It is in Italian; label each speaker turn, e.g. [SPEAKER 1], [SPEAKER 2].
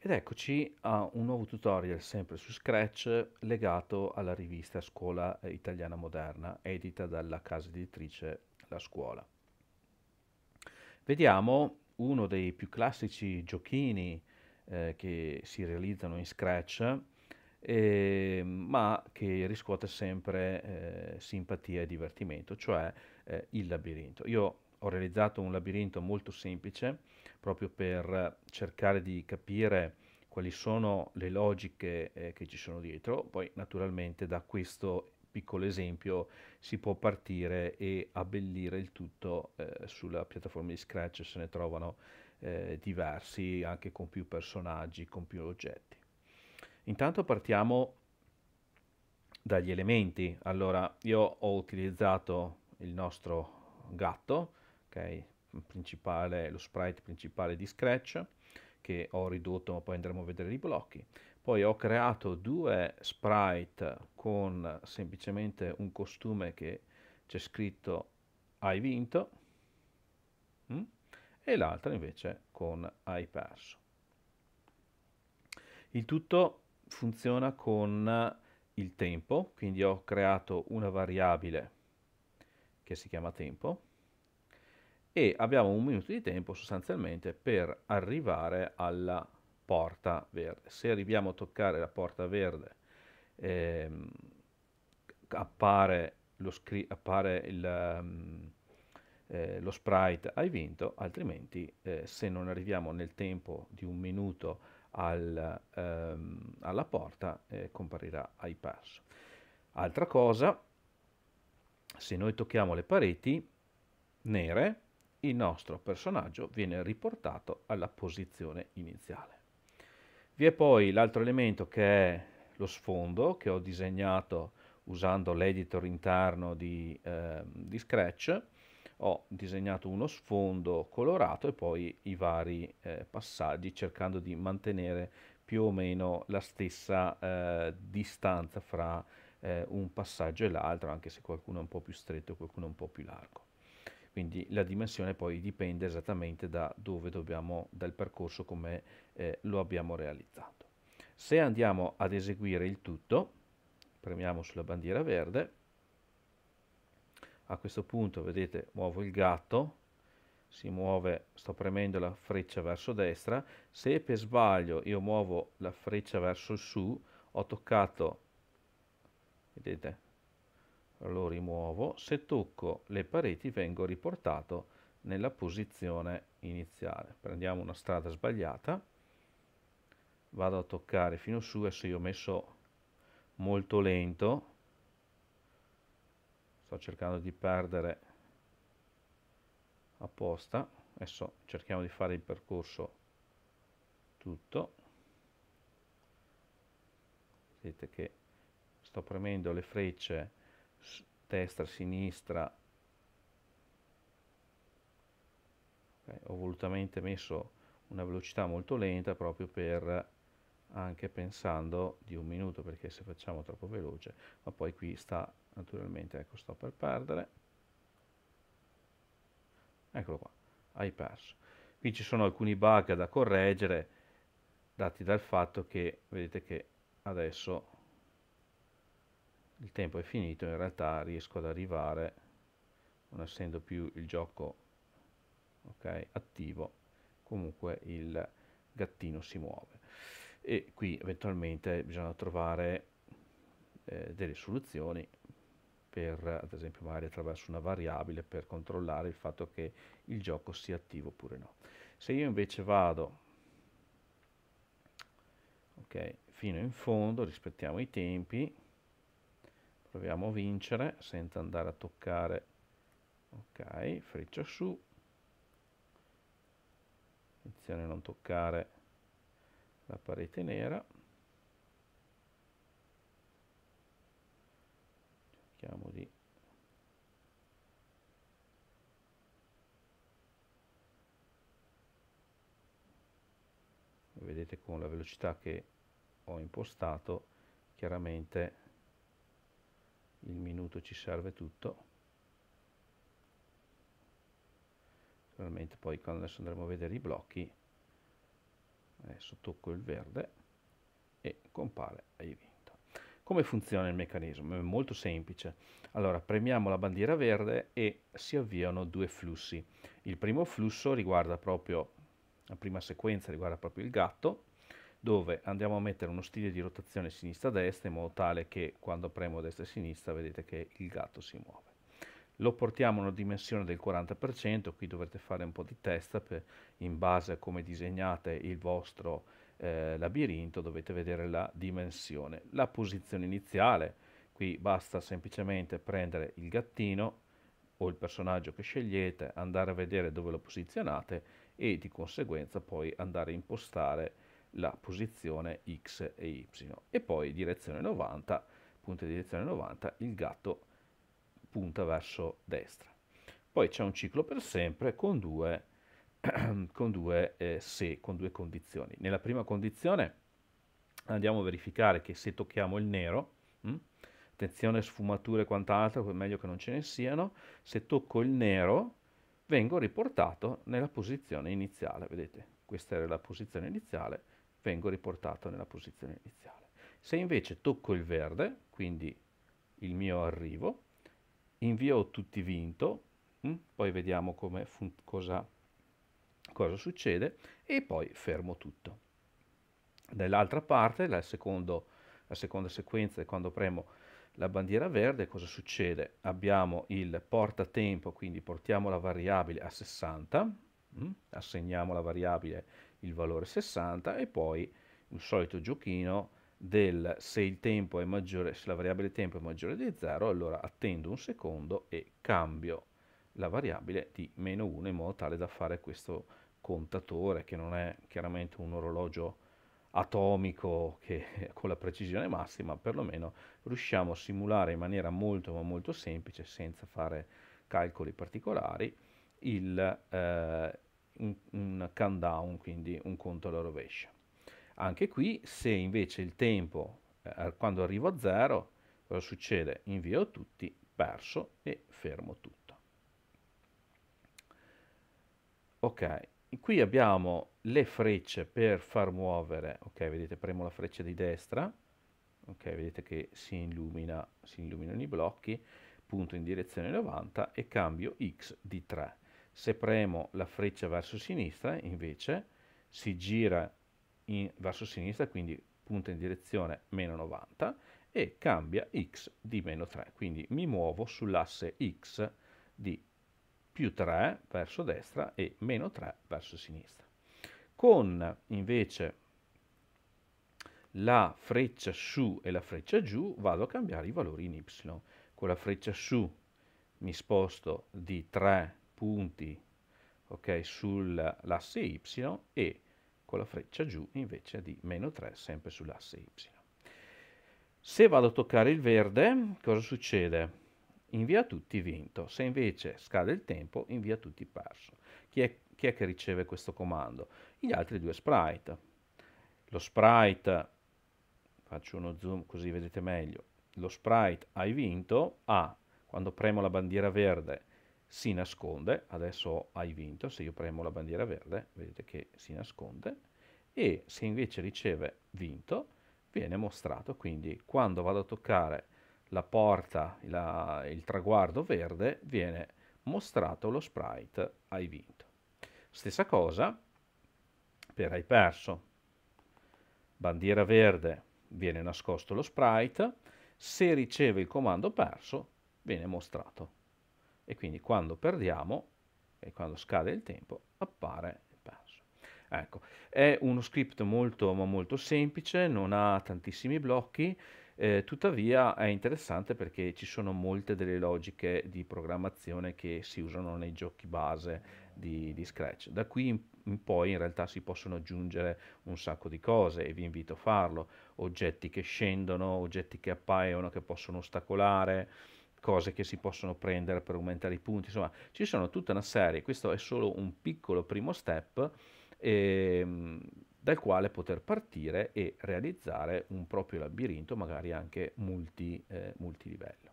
[SPEAKER 1] Ed eccoci a un nuovo tutorial sempre su Scratch legato alla rivista Scuola eh, Italiana Moderna edita dalla casa editrice La Scuola. Vediamo uno dei più classici giochini eh, che si realizzano in Scratch eh, ma che riscuote sempre eh, simpatia e divertimento, cioè eh, il labirinto. Io ho realizzato un labirinto molto semplice proprio per cercare di capire quali sono le logiche eh, che ci sono dietro. Poi naturalmente da questo piccolo esempio si può partire e abbellire il tutto eh, sulla piattaforma di Scratch, se ne trovano eh, diversi anche con più personaggi, con più oggetti. Intanto partiamo dagli elementi. Allora, io ho utilizzato il nostro gatto okay? principale, lo sprite principale di Scratch che ho ridotto ma poi andremo a vedere i blocchi poi ho creato due sprite con semplicemente un costume che c'è scritto hai vinto mh? Mm, e l'altra invece con hai perso il tutto funziona con il tempo quindi ho creato una variabile che si chiama tempo e abbiamo un minuto di tempo sostanzialmente per arrivare alla porta verde. Se arriviamo a toccare la porta verde ehm, appare, lo, appare il, um, eh, lo, sprite hai vinto, altrimenti eh, se non arriviamo nel tempo di un minuto al, ehm, alla porta eh, comparirà hai perso. Altra cosa, se noi tocchiamo le pareti nere, il nostro personaggio viene riportato alla posizione iniziale. Vi è poi l'altro elemento che è lo sfondo che ho disegnato usando l'editor interno di, eh, di Scratch, ho disegnato uno sfondo colorato e poi i vari eh, passaggi cercando di mantenere più o meno la stessa eh, distanza fra eh, un passaggio e l'altro, anche se qualcuno è un po' più stretto e qualcuno è un po' più largo quindi la dimensione poi dipende esattamente da dove dobbiamo, dal percorso come eh, lo abbiamo realizzato. Se andiamo ad eseguire il tutto, premiamo sulla bandiera verde, a questo punto vedete muovo il gatto, si muove, sto premendo la freccia verso destra, se per sbaglio io muovo la freccia verso su, ho toccato, vedete, lo rimuovo, se tocco le pareti vengo riportato nella posizione iniziale. Prendiamo una strada sbagliata, vado a toccare fino su, adesso io ho messo molto lento, sto cercando di perdere apposta, adesso cerchiamo di fare il percorso tutto, vedete che sto premendo le frecce destra, sinistra, okay, ho volutamente messo una velocità molto lenta proprio per anche pensando di un minuto perché se facciamo troppo veloce ma poi qui sta naturalmente ecco sto per perdere eccolo qua hai perso qui ci sono alcuni bug da correggere dati dal fatto che vedete che adesso il tempo è finito in realtà riesco ad arrivare non essendo più il gioco okay, attivo comunque il gattino si muove e qui eventualmente bisogna trovare eh, delle soluzioni per ad esempio magari attraverso una variabile per controllare il fatto che il gioco sia attivo oppure no se io invece vado okay, fino in fondo rispettiamo i tempi proviamo a vincere senza andare a toccare ok freccia su attenzione a non toccare la parete nera cerchiamo di vedete con la velocità che ho impostato chiaramente il minuto ci serve tutto naturalmente poi quando adesso andremo a vedere i blocchi adesso tocco il verde e compare hai vinto come funziona il meccanismo? è molto semplice allora premiamo la bandiera verde e si avviano due flussi il primo flusso riguarda proprio la prima sequenza riguarda proprio il gatto dove andiamo a mettere uno stile di rotazione sinistra-destra in modo tale che quando premo destra e sinistra vedete che il gatto si muove. Lo portiamo a una dimensione del 40%, qui dovrete fare un po' di test per, in base a come disegnate il vostro eh, labirinto dovete vedere la dimensione. La posizione iniziale, qui basta semplicemente prendere il gattino o il personaggio che scegliete, andare a vedere dove lo posizionate e di conseguenza poi andare a impostare la posizione X e Y e poi direzione 90, punta di direzione 90, il gatto punta verso destra. Poi c'è un ciclo per sempre con due, con due eh, se, con due condizioni. Nella prima condizione andiamo a verificare che se tocchiamo il nero, mh, mm, attenzione sfumature e quant'altro, è meglio che non ce ne siano, se tocco il nero vengo riportato nella posizione iniziale, vedete, questa era la posizione iniziale, vengo riportato nella posizione iniziale. Se invece tocco il verde, quindi il mio arrivo, invio tutti vinto, mh? Hm, poi vediamo cosa, cosa succede e poi fermo tutto. Dall'altra parte, la, secondo, la seconda sequenza è quando premo la bandiera verde, cosa succede? Abbiamo il portatempo, quindi portiamo la variabile a 60, mh? Hm, assegniamo la variabile il valore 60 e poi un solito giochino del se il tempo è maggiore, se la variabile tempo è maggiore di 0, allora attendo un secondo e cambio la variabile di meno 1 in modo tale da fare questo contatore che non è chiaramente un orologio atomico che con la precisione massima, perlomeno riusciamo a simulare in maniera molto ma molto semplice senza fare calcoli particolari il, eh, un, un countdown, quindi un conto alla rovescia. Anche qui, se invece il tempo, eh, quando arrivo a zero, cosa succede? Invio tutti, perso e fermo tutto. Ok, qui abbiamo le frecce per far muovere, ok, vedete premo la freccia di destra, ok, vedete che si, illumina, si illuminano i blocchi, punto in direzione 90 e cambio X di 3. Se premo la freccia verso sinistra, invece, si gira in, verso sinistra, quindi punta in direzione meno 90 e cambia x di meno 3. Quindi mi muovo sull'asse x di più 3 verso destra e meno 3 verso sinistra. Con invece la freccia su e la freccia giù vado a cambiare i valori in y. Con la freccia su mi sposto di 3 punti okay, sull'asse y e con la freccia giù invece di meno 3 sempre sull'asse y. Se vado a toccare il verde, cosa succede? Invia tutti vinto, se invece scade il tempo, invia tutti perso. Chi è, chi è che riceve questo comando? Gli altri due sprite. Lo sprite, faccio uno zoom così vedete meglio, lo sprite hai vinto, ha, quando premo la bandiera verde, si nasconde, adesso hai vinto, se io premo la bandiera verde vedete che si nasconde e se invece riceve vinto viene mostrato, quindi quando vado a toccare la porta, la, il traguardo verde viene mostrato lo sprite hai vinto. Stessa cosa per hai perso, bandiera verde viene nascosto lo sprite, se riceve il comando perso viene mostrato e quindi quando perdiamo e quando scade il tempo appare il passo. Ecco, è uno script molto ma molto semplice, non ha tantissimi blocchi, eh, tuttavia è interessante perché ci sono molte delle logiche di programmazione che si usano nei giochi base di, di Scratch. Da qui in, in, poi in realtà si possono aggiungere un sacco di cose e vi invito a farlo, oggetti che scendono, oggetti che appaiono, che possono ostacolare, cose che si possono prendere per aumentare i punti, insomma ci sono tutta una serie, questo è solo un piccolo primo step ehm, dal quale poter partire e realizzare un proprio labirinto magari anche multi, eh, multilivello.